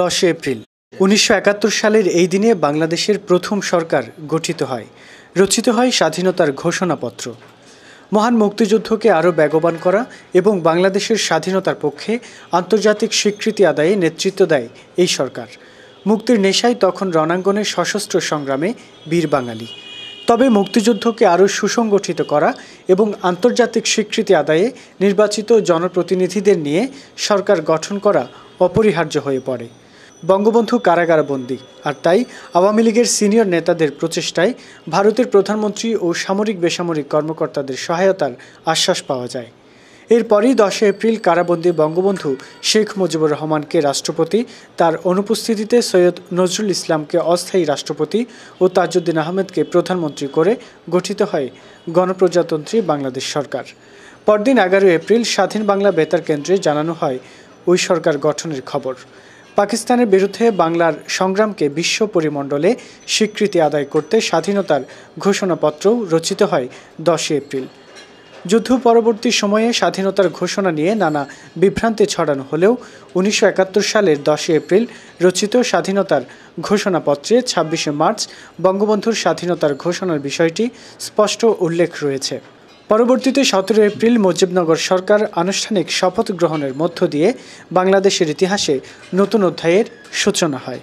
দশ এপ্রিল উনিশশো সালের এই দিনে বাংলাদেশের প্রথম সরকার গঠিত হয় রচিত হয় স্বাধীনতার ঘোষণাপত্র মহান মুক্তিযুদ্ধকে আরও বেগবান করা এবং বাংলাদেশের স্বাধীনতার পক্ষে আন্তর্জাতিক স্বীকৃতি আদায়ে নেতৃত্ব দেয় এই সরকার মুক্তির নেশায় তখন রণাঙ্গনে সশস্ত্র সংগ্রামে বীর বাঙালি তবে মুক্তিযুদ্ধকে আরও সুসংগঠিত করা এবং আন্তর্জাতিক স্বীকৃতি আদায়ে নির্বাচিত জনপ্রতিনিধিদের নিয়ে সরকার গঠন করা অপরিহার্য হয়ে পড়ে বঙ্গবন্ধু বন্দী আর তাই আওয়ামী লীগের সিনিয়র নেতাদের প্রচেষ্টায় ভারতের প্রধানমন্ত্রী ও সামরিক বেসামরিক কর্মকর্তাদের সহায়তার আশ্বাস পাওয়া যায় এরপরই দশে এপ্রিল কারাবন্দী বঙ্গবন্ধু শেখ মুজিবুর রহমানকে রাষ্ট্রপতি তার অনুপস্থিতিতে সৈয়দ নজরুল ইসলামকে অস্থায়ী রাষ্ট্রপতি ও তাজউদ্দিন আহমেদকে প্রধানমন্ত্রী করে গঠিত হয় গণপ্রজাতন্ত্রী বাংলাদেশ সরকার পরদিন এগারোই এপ্রিল স্বাধীন বাংলা বেতার কেন্দ্রে জানানো হয় ওই সরকার গঠনের খবর পাকিস্তানের বিরুদ্ধে বাংলার সংগ্রামকে বিশ্ব পরিমণ্ডলে স্বীকৃতি আদায় করতে স্বাধীনতার ঘোষণাপত্রও রচিত হয় দশই এপ্রিল যুদ্ধ পরবর্তী সময়ে স্বাধীনতার ঘোষণা নিয়ে নানা বিভ্রান্তি ছড়ানো হলেও উনিশশো সালের দশই এপ্রিল রচিত স্বাধীনতার ঘোষণাপত্রে ছাব্বিশে মার্চ বঙ্গবন্ধুর স্বাধীনতার ঘোষণার বিষয়টি স্পষ্ট উল্লেখ রয়েছে পরবর্তীতে সতেরো এপ্রিল মুজিবনগর সরকার আনুষ্ঠানিক শপথ গ্রহণের মধ্য দিয়ে বাংলাদেশের ইতিহাসে নতুন অধ্যায়ের সূচনা হয়